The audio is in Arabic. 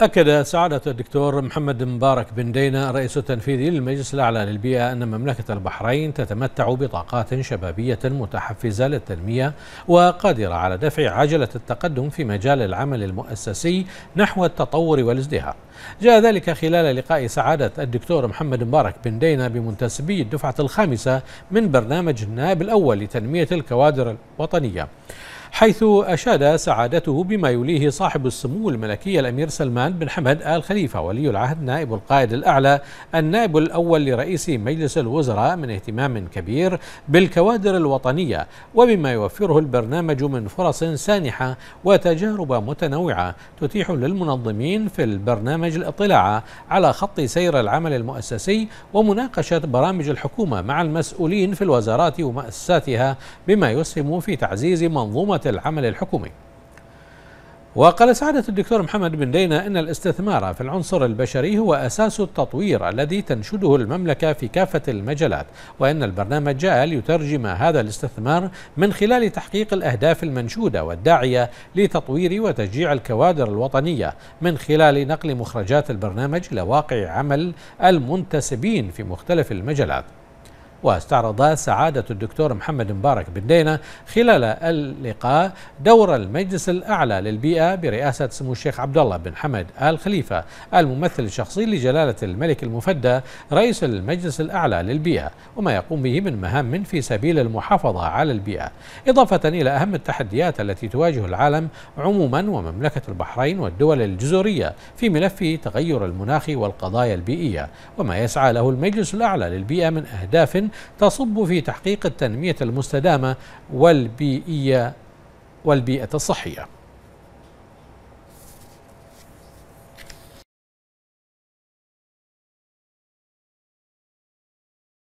أكد سعادة الدكتور محمد مبارك بن دينا الرئيس التنفيذي للمجلس الأعلى للبيئة أن مملكة البحرين تتمتع بطاقات شبابية متحفزة للتنمية وقادرة على دفع عجلة التقدم في مجال العمل المؤسسي نحو التطور والازدهار جاء ذلك خلال لقاء سعادة الدكتور محمد مبارك بن دينا بمنتسبي الدفعة الخامسة من برنامج النائب الأول لتنمية الكوادر الوطنية حيث أشاد سعادته بما يليه صاحب السمو الملكي الأمير سلمان بن حمد آل خليفة ولي العهد نائب القائد الأعلى النائب الأول لرئيس مجلس الوزراء من اهتمام كبير بالكوادر الوطنية وبما يوفره البرنامج من فرص سانحة وتجارب متنوعة تتيح للمنظمين في البرنامج الاطلاع على خط سير العمل المؤسسي ومناقشة برامج الحكومة مع المسؤولين في الوزارات ومؤسساتها بما يسهم في تعزيز منظومة العمل الحكومي وقال سعادة الدكتور محمد بن دينا إن الاستثمار في العنصر البشري هو أساس التطوير الذي تنشده المملكة في كافة المجالات وإن البرنامج جاء ليترجم هذا الاستثمار من خلال تحقيق الأهداف المنشودة والداعية لتطوير وتشجيع الكوادر الوطنية من خلال نقل مخرجات البرنامج إلى واقع عمل المنتسبين في مختلف المجالات واستعرض سعادة الدكتور محمد مبارك بن دينة خلال اللقاء دور المجلس الأعلى للبيئة برئاسة سمو الشيخ عبد الله بن حمد آل خليفة الممثل الشخصي لجلالة الملك المفدى رئيس المجلس الأعلى للبيئة وما يقوم به من مهام في سبيل المحافظة على البيئة إضافة إلى أهم التحديات التي تواجه العالم عموما ومملكة البحرين والدول الجزرية في ملف تغير المناخ والقضايا البيئية وما يسعى له المجلس الأعلى للبيئة من أهداف تصب في تحقيق التنمية المستدامة والبيئية والبيئة الصحية